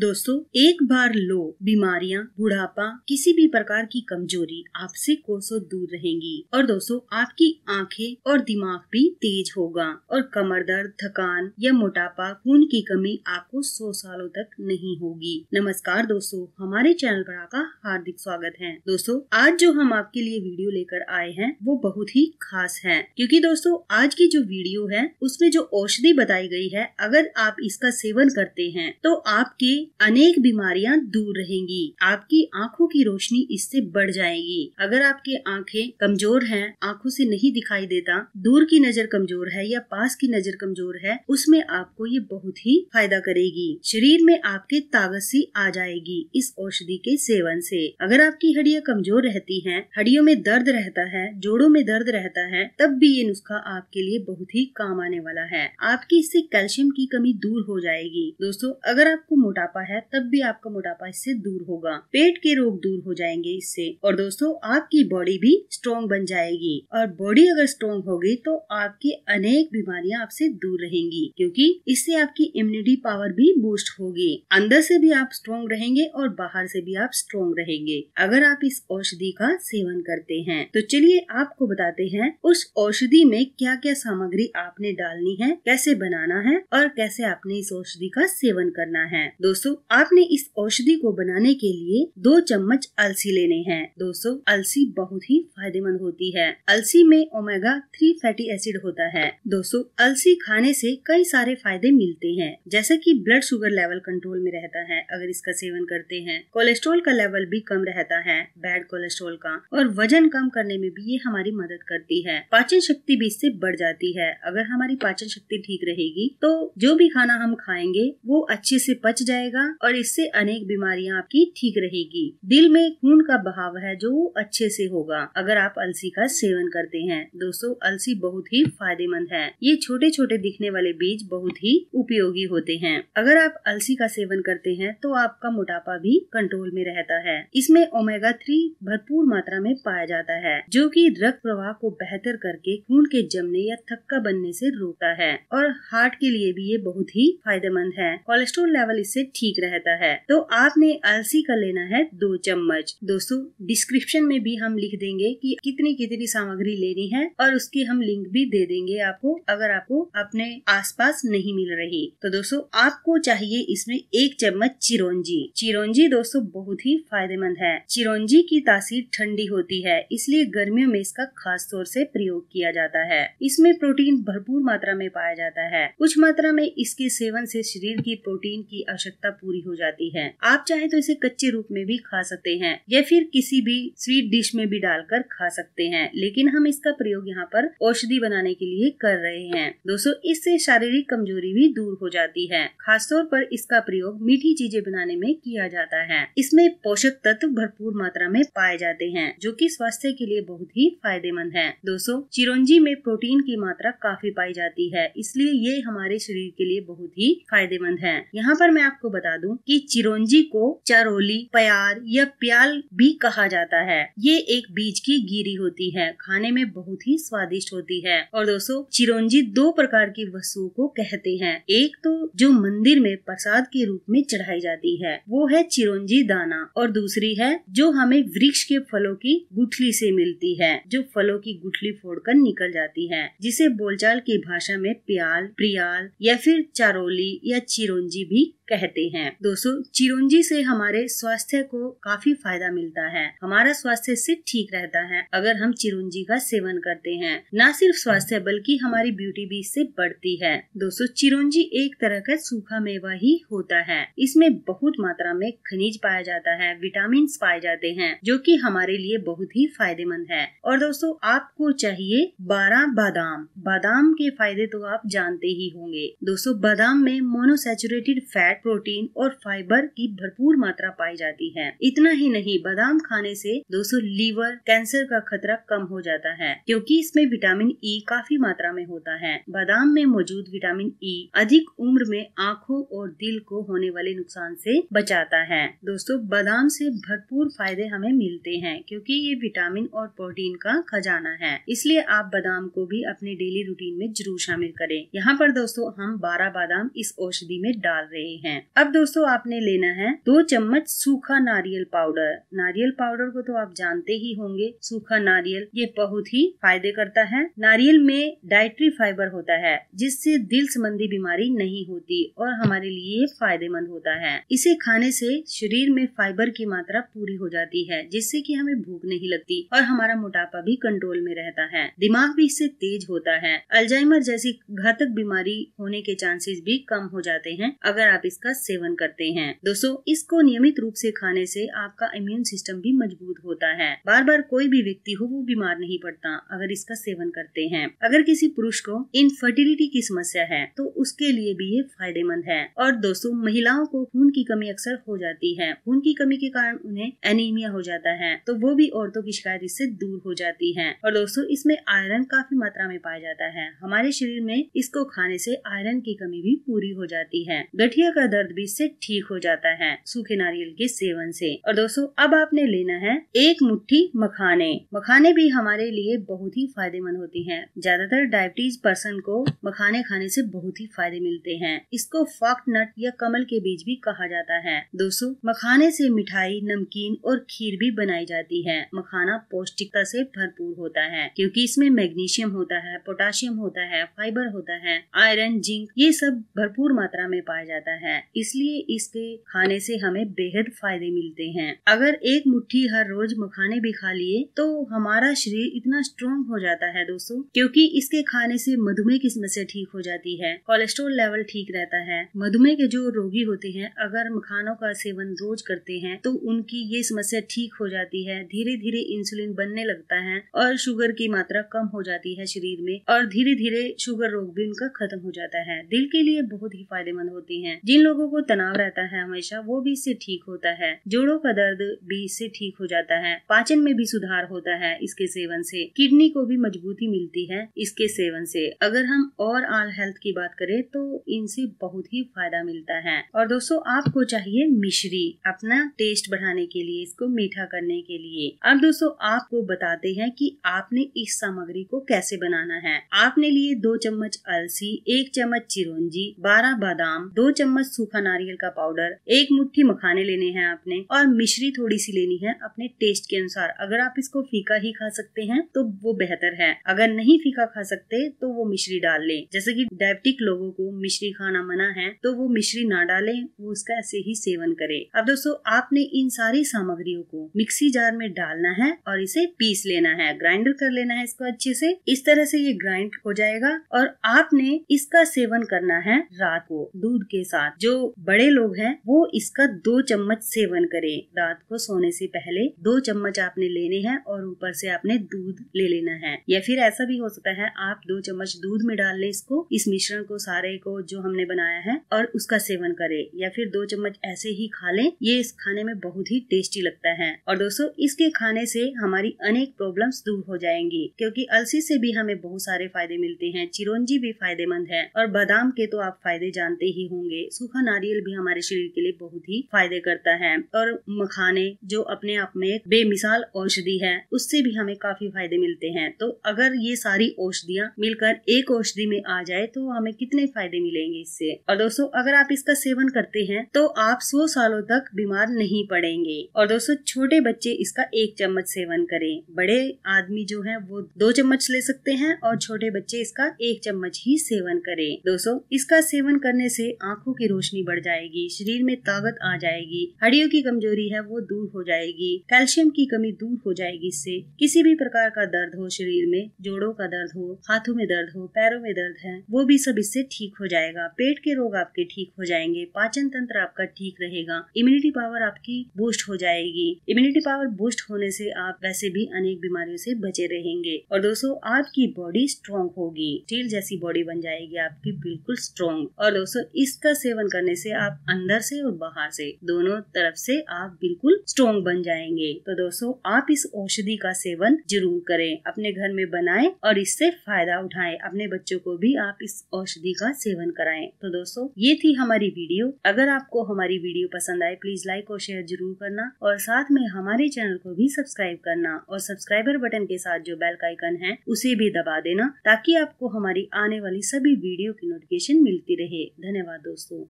दोस्तों एक बार लोग बीमारियां बुढ़ापा किसी भी प्रकार की कमजोरी आपसे कोसों दूर रहेंगी और दोस्तों आपकी आंखें और दिमाग भी तेज होगा और कमर दर्द थकान या मोटापा खून की कमी आपको सौ सालों तक नहीं होगी नमस्कार दोस्तों हमारे चैनल पर आपका हार्दिक स्वागत है दोस्तों आज जो हम आपके लिए वीडियो लेकर आए हैं वो बहुत ही खास है क्योंकि दोस्तों आज की जो वीडियो है उसमें जो औषधि बताई गई है अगर आप इसका सेवन करते हैं तो आपके अनेक बीमारियां दूर रहेंगी आपकी आंखों की रोशनी इससे बढ़ जाएगी अगर आपकी आंखें कमजोर हैं आंखों से नहीं दिखाई देता दूर की नजर कमजोर है या पास की नजर कमजोर है उसमें आपको ये बहुत ही फायदा करेगी शरीर में आपके ताकत सी आ जाएगी इस औषधि के सेवन से अगर आपकी हड्डियां कमजोर रहती हैं हड्डियों में दर्द रहता है जोड़ों में दर्द रहता है तब भी ये नुस्खा आपके लिए बहुत ही काम आने वाला है आपकी इससे कैल्शियम की कमी दूर हो जाएगी दोस्तों अगर आपको मोटापा मोटापा है तब भी आपका मोटापा इससे दूर होगा पेट के रोग दूर हो जाएंगे इससे और दोस्तों आपकी बॉडी भी स्ट्रोंग बन जाएगी और बॉडी अगर स्ट्रोंग होगी तो आपकी अनेक बीमारियां आपसे दूर रहेंगी क्योंकि इससे आपकी इम्यूनिटी पावर भी बूस्ट होगी अंदर से भी आप स्ट्रोंग रहेंगे और बाहर से भी आप स्ट्रोंग रहेंगे अगर आप इस औषधि का सेवन करते हैं तो चलिए आपको बताते हैं उस औषधि में क्या क्या सामग्री आपने डालनी है कैसे बनाना है और कैसे आपने इस औषधि का सेवन करना है दोस्तों दोस्तों आपने इस औषधि को बनाने के लिए दो चम्मच अलसी लेने हैं दोस्तों अलसी बहुत ही फायदेमंद होती है अलसी में ओमेगा थ्री फैटी एसिड होता है दोस्तों अलसी खाने से कई सारे फायदे मिलते हैं जैसे कि ब्लड शुगर लेवल कंट्रोल में रहता है अगर इसका सेवन करते हैं कोलेस्ट्रोल का लेवल भी कम रहता है बैड कोलेस्ट्रोल का और वजन कम करने में भी ये हमारी मदद करती है पाचन शक्ति भी इससे बढ़ जाती है अगर हमारी पाचन शक्ति ठीक रहेगी तो जो भी खाना हम खाएंगे वो अच्छे से पच जाएगा रहेगा और इससे अनेक बीमारियां आपकी ठीक रहेगी दिल में खून का बहाव है जो अच्छे से होगा अगर आप अलसी का सेवन करते हैं दोस्तों अलसी बहुत ही फायदेमंद है ये छोटे छोटे दिखने वाले बीज बहुत ही उपयोगी होते हैं अगर आप अलसी का सेवन करते हैं तो आपका मोटापा भी कंट्रोल में रहता है इसमें ओमेगा थ्री भरपूर मात्रा में पाया जाता है जो कि रक्त प्रवाह को बेहतर करके खून के जमने या थक्का बनने से रोकता है और हार्ट के लिए भी ये बहुत ही फायदेमंद है कोलेस्ट्रोल लेवल इससे ठीक रहता है तो आपने अलसी का लेना है दो चम्मच दोस्तों डिस्क्रिप्शन में भी हम लिख देंगे कि कितनी कितनी सामग्री लेनी है और उसकी हम लिंक भी दे देंगे आपको अगर आपको अपने आसपास नहीं मिल रही तो दोस्तों आपको चाहिए इसमें एक चम्मच चिरौंजी चिरौंजी दोस्तों बहुत ही फायदेमंद है चिरौंजी की तासीर ठंडी होती है इसलिए गर्मियों में इसका खास तौर से प्रयोग किया जाता है इसमें प्रोटीन भरपूर मात्रा में पाया जाता है कुछ मात्रा में इसके सेवन से शरीर की प्रोटीन की आवश्यकता आवश्यकता पूरी हो जाती है आप चाहे तो इसे कच्चे रूप में भी खा सकते हैं या फिर किसी भी स्वीट डिश में भी डालकर खा सकते हैं लेकिन हम इसका प्रयोग यहाँ पर औषधि बनाने के लिए कर रहे हैं दोस्तों इससे शारीरिक कमजोरी भी दूर हो जाती है खासतौर पर इसका प्रयोग मीठी चीजें बनाने में किया जाता है इसमें पोषक तत्व भरपूर मात्रा में पाए जाते हैं जो की स्वास्थ्य के लिए बहुत ही फायदेमंद है दोस्तों चिरंजी में प्रोटीन की मात्रा काफी पाई जाती है इसलिए ये हमारे शरीर के लिए बहुत ही फायदेमंद है यहाँ पर मैं आपको बता दूं कि चिरोंजी को चारोली प्यार या प्याल भी कहा जाता है ये एक बीज की गिरी होती है खाने में बहुत ही स्वादिष्ट होती है और दोस्तों चिरोंजी दो प्रकार की वस्तुओं को कहते हैं एक तो जो मंदिर में प्रसाद के रूप में चढ़ाई जाती है वो है चिरोंजी दाना और दूसरी है जो हमें वृक्ष के फलों की गुठली से मिलती है जो फलों की गुठली फोड़कर निकल जाती है जिसे बोलचाल की भाषा में प्याल प्रियाल या फिर चारोली या चिरोंजी भी कहते हैं दोस्तों चिरुंजी से हमारे स्वास्थ्य को काफी फायदा मिलता है हमारा स्वास्थ्य सिर्फ ठीक रहता है अगर हम चिरुंजी का सेवन करते हैं न सिर्फ स्वास्थ्य बल्कि हमारी ब्यूटी भी इससे बढ़ती है दोस्तों चिरुंजी एक तरह का सूखा मेवा ही होता है इसमें बहुत मात्रा में खनिज पाया जाता है विटामिन पाए जाते हैं जो कि हमारे लिए बहुत ही फायदेमंद है और दोस्तों आपको चाहिए बारह बादाम बादाम के फायदे तो आप जानते ही होंगे दोस्तों बादाम में मोनोसेचुरेटेड फैट फैट प्रोटीन और फाइबर की भरपूर मात्रा पाई जाती है इतना ही नहीं बादाम खाने से दोस्तों लीवर कैंसर का खतरा कम हो जाता है क्योंकि इसमें विटामिन ई e काफी मात्रा में होता है बादाम में मौजूद विटामिन ई e अधिक उम्र में आँखों और दिल को होने वाले नुकसान से बचाता है दोस्तों बादाम से भरपूर फायदे हमें मिलते हैं क्योंकि ये विटामिन और प्रोटीन का खजाना है इसलिए आप बादाम को भी अपने डेली रूटीन में जरूर शामिल करें यहाँ पर दोस्तों हम बारह बादाम इस औषधि में डाल रहे हैं हैं अब दोस्तों आपने लेना है दो चम्मच सूखा नारियल पाउडर नारियल पाउडर को तो आप जानते ही होंगे सूखा नारियल ये बहुत ही फायदे करता है नारियल में डायट्री फाइबर होता है जिससे दिल संबंधी बीमारी नहीं होती और हमारे लिए फायदेमंद होता है इसे खाने से शरीर में फाइबर की मात्रा पूरी हो जाती है जिससे कि हमें भूख नहीं लगती और हमारा मोटापा भी कंट्रोल में रहता है दिमाग भी इससे तेज होता है अल्जाइमर जैसी घातक बीमारी होने के चांसेस भी कम हो जाते हैं अगर आप इस इसका सेवन करते हैं दोस्तों इसको नियमित रूप से खाने से आपका इम्यून सिस्टम भी मजबूत होता है बार बार कोई भी व्यक्ति हो वो बीमार नहीं पड़ता अगर इसका सेवन करते हैं अगर किसी पुरुष को इनफर्टिलिटी की समस्या है तो उसके लिए भी ये फायदेमंद है और दोस्तों महिलाओं को खून की कमी अक्सर हो जाती है खून की कमी के कारण उन्हें एनीमिया हो जाता है तो वो भी औरतों की शिकायत इससे दूर हो जाती है और दोस्तों इसमें आयरन काफी मात्रा में पाया जाता है हमारे शरीर में इसको खाने से आयरन की कमी भी पूरी हो जाती है गठिया का का दर्द भी इससे ठीक हो जाता है सूखे नारियल के सेवन से और दोस्तों अब आपने लेना है एक मुट्ठी मखाने मखाने भी हमारे लिए बहुत ही फायदेमंद होती हैं ज्यादातर डायबिटीज पर्सन को मखाने खाने से बहुत ही फायदे मिलते हैं इसको फॉक्ट नट या कमल के बीज भी कहा जाता है दोस्तों मखाने से मिठाई नमकीन और खीर भी बनाई जाती है मखाना पौष्टिकता से भरपूर होता है क्योंकि इसमें मैग्नीशियम होता है पोटाशियम होता है फाइबर होता है आयरन जिंक ये सब भरपूर मात्रा में पाया जाता है हैं इसलिए इसके खाने से हमें बेहद फायदे मिलते हैं अगर एक मुट्ठी हर रोज मखाने भी खा लिए तो हमारा शरीर इतना स्ट्रोंग हो जाता है दोस्तों क्योंकि इसके खाने से मधुमेह की समस्या ठीक हो जाती है कोलेस्ट्रोल लेवल ठीक रहता है मधुमेह के जो रोगी होते हैं अगर मखानों का सेवन रोज करते हैं तो उनकी ये समस्या ठीक हो जाती है धीरे धीरे इंसुलिन बनने लगता है और शुगर की मात्रा कम हो जाती है शरीर में और धीरे धीरे शुगर रोग भी उनका खत्म हो जाता है दिल के लिए बहुत ही फायदेमंद होती है जिन लोगों को तनाव रहता है हमेशा वो भी इससे ठीक होता है जोड़ों का दर्द भी इससे ठीक हो जाता है पाचन में भी सुधार होता है इसके सेवन से किडनी को भी मजबूती मिलती है इसके सेवन से अगर हम और आल हेल्थ की बात करें तो इनसे बहुत ही फायदा मिलता है और दोस्तों आपको चाहिए मिश्री अपना टेस्ट बढ़ाने के लिए इसको मीठा करने के लिए अब दोस्तों आपको बताते हैं कि आपने इस सामग्री को कैसे बनाना है आपने लिए दो चम्मच अलसी एक चम्मच चिरोंजी बारह बादाम दो चम्मच चम्मच सूखा नारियल का पाउडर एक मुट्ठी मखाने लेने हैं आपने और मिश्री थोड़ी सी लेनी है अपने टेस्ट के अनुसार अगर आप इसको फीका ही खा सकते हैं तो वो बेहतर है अगर नहीं फीका खा सकते तो वो मिश्री डाल लें जैसे कि डायबिटिक लोगों को मिश्री खाना मना है तो वो मिश्री ना डालें वो उसका ऐसे ही सेवन करें अब दोस्तों आपने इन सारी सामग्रियों को मिक्सी जार में डालना है और इसे पीस लेना है ग्राइंडर कर लेना है इसको अच्छे से इस तरह से ये ग्राइंड हो जाएगा और आपने इसका सेवन करना है रात को दूध के साथ जो बड़े लोग हैं वो इसका दो चम्मच सेवन करें रात को सोने से पहले दो चम्मच आपने लेने हैं और ऊपर से आपने दूध ले लेना है या फिर ऐसा भी हो सकता है आप दो चम्मच दूध में डाल ले इसको इस मिश्रण को सारे को जो हमने बनाया है और उसका सेवन करे या फिर दो चम्मच ऐसे ही खा ले ये इस खाने में बहुत ही टेस्टी लगता है और दोस्तों इसके खाने से हमारी अनेक प्रॉब्लम दूर हो जाएंगी क्योंकि अलसी से भी हमें बहुत सारे फायदे मिलते हैं चिरोंजी भी फायदेमंद है और बादाम के तो आप फायदे जानते ही होंगे सूखा नारियल भी हमारे शरीर के लिए बहुत ही फायदे करता है और मखाने जो अपने आप में बेमिसाल औषधि है उससे भी हमें काफी फायदे मिलते हैं तो अगर ये सारी औषधियाँ मिलकर एक औषधि में आ जाए तो हमें कितने फायदे मिलेंगे इससे और दोस्तों अगर आप इसका सेवन करते हैं तो आप सौ सालों तक बीमार नहीं पड़ेंगे और दोस्तों छोटे बच्चे इसका एक चम्मच सेवन करें बड़े आदमी जो है वो दो चम्मच ले सकते हैं और छोटे बच्चे इसका एक चम्मच ही सेवन करें दोस्तों इसका सेवन करने से आंखों की रोशनी बढ़ जाएगी शरीर में ताकत आ जाएगी हड्डियों की कमजोरी है वो दूर हो जाएगी कैल्शियम की कमी दूर हो जाएगी इससे किसी भी प्रकार का दर्द हो शरीर में जोड़ों का दर्द हो हाथों में दर्द हो पैरों में दर्द है वो भी सब इससे ठीक हो जाएगा पेट के रोग आपके ठीक हो जाएंगे पाचन तंत्र आपका ठीक रहेगा इम्यूनिटी पावर आपकी बूस्ट हो जाएगी इम्यूनिटी पावर बूस्ट होने से आप वैसे भी अनेक बीमारियों से बचे रहेंगे और दोस्तों आपकी बॉडी स्ट्रॉन्ग होगी स्टील जैसी बॉडी बन जाएगी आपकी बिल्कुल स्ट्रॉन्ग और दोस्तों इसका सेवन योगासन करने से आप अंदर से और बाहर से दोनों तरफ से आप बिल्कुल स्ट्रोंग बन जाएंगे तो दोस्तों आप इस औषधि का सेवन जरूर करें अपने घर में बनाएं और इससे फायदा उठाएं अपने बच्चों को भी आप इस औषधि का सेवन कराएं तो दोस्तों ये थी हमारी वीडियो अगर आपको हमारी वीडियो पसंद आए प्लीज लाइक और शेयर जरूर करना और साथ में हमारे चैनल को भी सब्सक्राइब करना और सब्सक्राइबर बटन के साथ जो बेल का आइकन है उसे भी दबा देना ताकि आपको हमारी आने वाली सभी वीडियो की नोटिफिकेशन मिलती रहे धन्यवाद दोस्तों